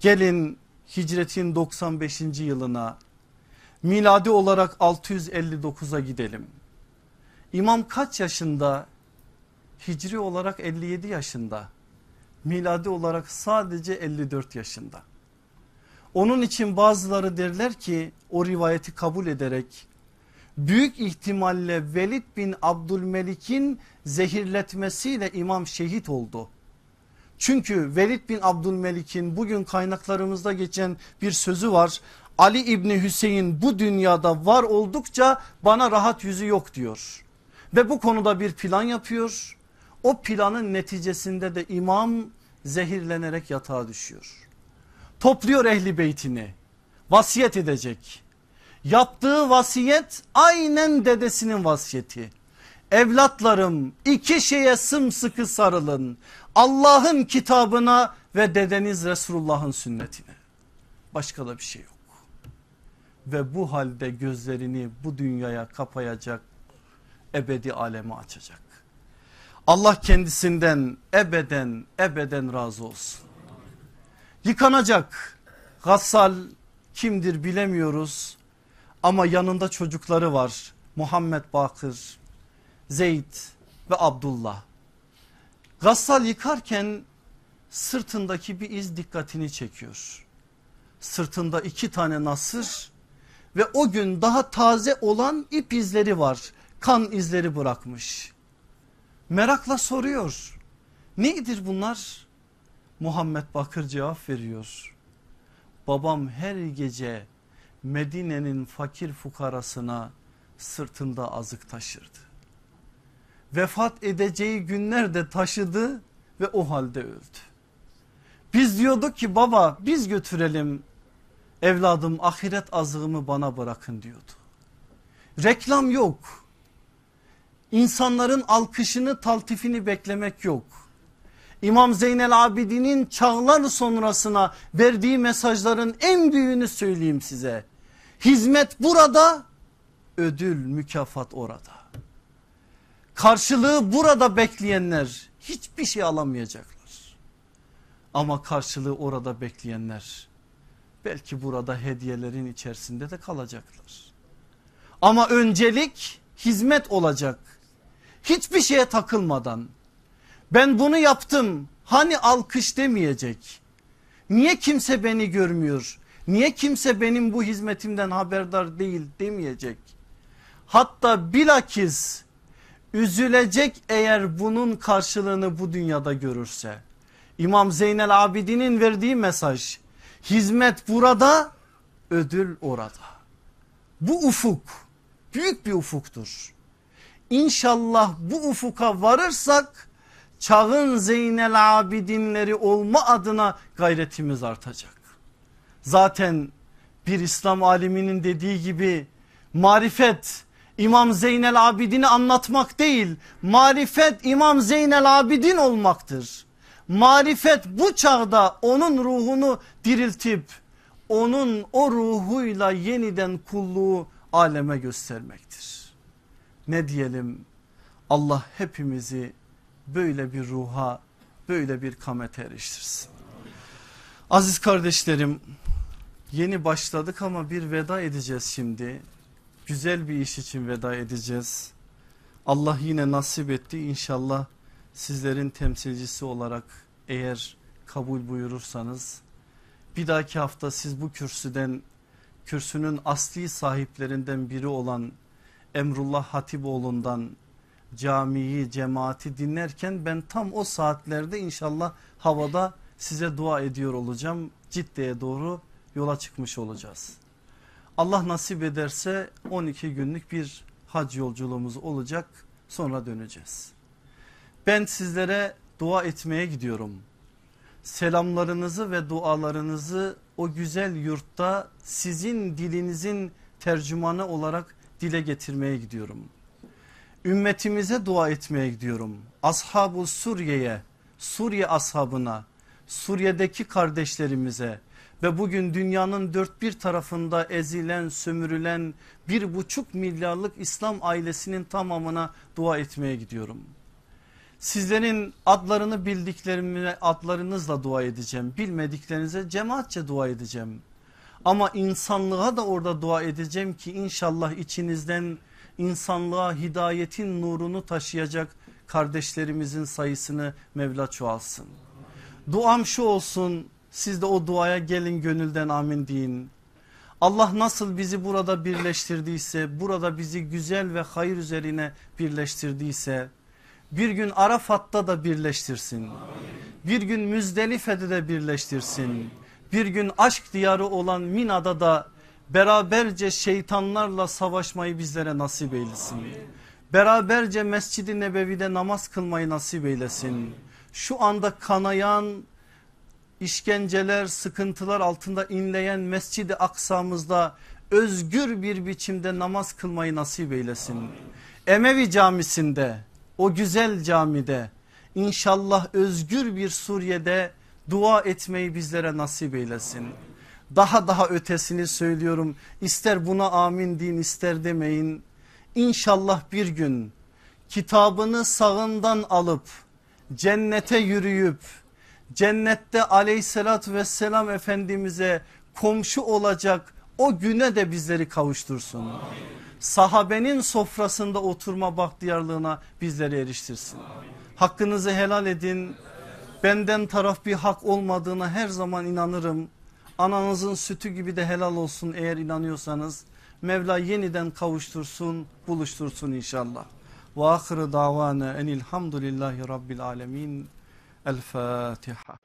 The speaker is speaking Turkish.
Gelin hicretin 95. yılına miladi olarak 659'a gidelim. İmam kaç yaşında? Hicri olarak 57 yaşında. Miladi olarak sadece 54 yaşında. Onun için bazıları derler ki o rivayeti kabul ederek büyük ihtimalle Velid bin Abdülmelik'in zehirletmesiyle imam şehit oldu. Çünkü Velid bin Abdülmelik'in bugün kaynaklarımızda geçen bir sözü var. Ali İbni Hüseyin bu dünyada var oldukça bana rahat yüzü yok diyor. Ve bu konuda bir plan yapıyor. O planın neticesinde de imam zehirlenerek yatağa düşüyor. Topluyor ehli beytini vasiyet edecek. Yaptığı vasiyet aynen dedesinin vasiyeti. Evlatlarım iki şeye sımsıkı sarılın. Allah'ın kitabına ve dedeniz Resulullah'ın sünnetine. Başka da bir şey yok. Ve bu halde gözlerini bu dünyaya kapayacak ebedi alemi açacak. Allah kendisinden ebeden ebeden razı olsun. Yıkanacak Gassal kimdir bilemiyoruz ama yanında çocukları var. Muhammed Bakır, Zeyd ve Abdullah. Gassal yıkarken sırtındaki bir iz dikkatini çekiyor. Sırtında iki tane nasır ve o gün daha taze olan ip izleri var. Kan izleri bırakmış. Merakla soruyor. Nedir bunlar? Muhammed Bakır cevap veriyor. Babam her gece Medine'nin fakir fukarasına sırtında azık taşırdı vefat edeceği günlerde taşıdı ve o halde öldü. Biz diyorduk ki baba biz götürelim evladım ahiret azığımı bana bırakın diyordu. Reklam yok. İnsanların alkışını taltifini beklemek yok. İmam Zeynel Abidin'in çağlar sonrasına verdiği mesajların en büyüğünü söyleyeyim size. Hizmet burada ödül mükafat orada. Karşılığı burada bekleyenler hiçbir şey alamayacaklar. Ama karşılığı orada bekleyenler belki burada hediyelerin içerisinde de kalacaklar. Ama öncelik hizmet olacak. Hiçbir şeye takılmadan ben bunu yaptım hani alkış demeyecek. Niye kimse beni görmüyor? Niye kimse benim bu hizmetimden haberdar değil demeyecek. Hatta bilakis üzülecek eğer bunun karşılığını bu dünyada görürse. İmam Zeynel Abidin'in verdiği mesaj hizmet burada ödül orada. Bu ufuk büyük bir ufuktur. İnşallah bu ufuka varırsak çağın Zeynel Abidinleri olma adına gayretimiz artacak. Zaten bir İslam aliminin dediği gibi marifet İmam Zeynel Abidin'i anlatmak değil marifet İmam Zeynel Abidin olmaktır. Marifet bu çağda onun ruhunu diriltip onun o ruhuyla yeniden kulluğu aleme göstermektir. Ne diyelim Allah hepimizi böyle bir ruha böyle bir kamete eriştirsin. Aziz kardeşlerim yeni başladık ama bir veda edeceğiz şimdi güzel bir iş için veda edeceğiz. Allah yine nasip etti inşallah sizlerin temsilcisi olarak eğer kabul buyurursanız bir dahaki hafta siz bu kürsüden kürsünün asli sahiplerinden biri olan Emrullah Hatipoğlu'ndan camiyi cemaati dinlerken ben tam o saatlerde inşallah havada size dua ediyor olacağım. ciddiye doğru yola çıkmış olacağız. Allah nasip ederse 12 günlük bir hac yolculuğumuz olacak sonra döneceğiz. Ben sizlere dua etmeye gidiyorum. Selamlarınızı ve dualarınızı o güzel yurtta sizin dilinizin tercümanı olarak dile getirmeye gidiyorum. Ümmetimize dua etmeye gidiyorum. Ashabu Suriye'ye, Suriye ashabına, Suriye'deki kardeşlerimize, ve bugün dünyanın dört bir tarafında ezilen sömürülen bir buçuk milyarlık İslam ailesinin tamamına dua etmeye gidiyorum. Sizlerin adlarını bildiklerimle adlarınızla dua edeceğim bilmediklerinize cemaatçe dua edeceğim. Ama insanlığa da orada dua edeceğim ki inşallah içinizden insanlığa hidayetin nurunu taşıyacak kardeşlerimizin sayısını Mevla çoğalsın. Duam şu olsun siz de o duaya gelin gönülden amin deyin. Allah nasıl bizi burada birleştirdiyse burada bizi güzel ve hayır üzerine birleştirdiyse bir gün Arafat'ta da birleştirsin. Bir gün Müzdelife'de de birleştirsin. Bir gün aşk diyarı olan Mina'da da beraberce şeytanlarla savaşmayı bizlere nasip eylesin. Beraberce Mescid-i Nebevi'de namaz kılmayı nasip eylesin. Şu anda kanayan işkenceler, sıkıntılar altında inleyen Mescid-i Aksa'mızda özgür bir biçimde namaz kılmayı nasip eylesin. Amin. Emevi camisinde o güzel camide inşallah özgür bir Suriye'de dua etmeyi bizlere nasip eylesin. Amin. Daha daha ötesini söylüyorum İster buna amin deyin ister demeyin. İnşallah bir gün kitabını sağından alıp cennete yürüyüp cennette aleyhissalatü vesselam efendimize komşu olacak o güne de bizleri kavuştursun. Amin. Sahabenin sofrasında oturma bahtiyarlığına bizleri eriştirsin. Amin. Hakkınızı helal edin. Benden taraf bir hak olmadığına her zaman inanırım. Ananızın sütü gibi de helal olsun eğer inanıyorsanız. Mevla yeniden kavuştursun, buluştursun inşallah. Ve ahire davana enilhamdülillahi rabbil alemin. الفاتحة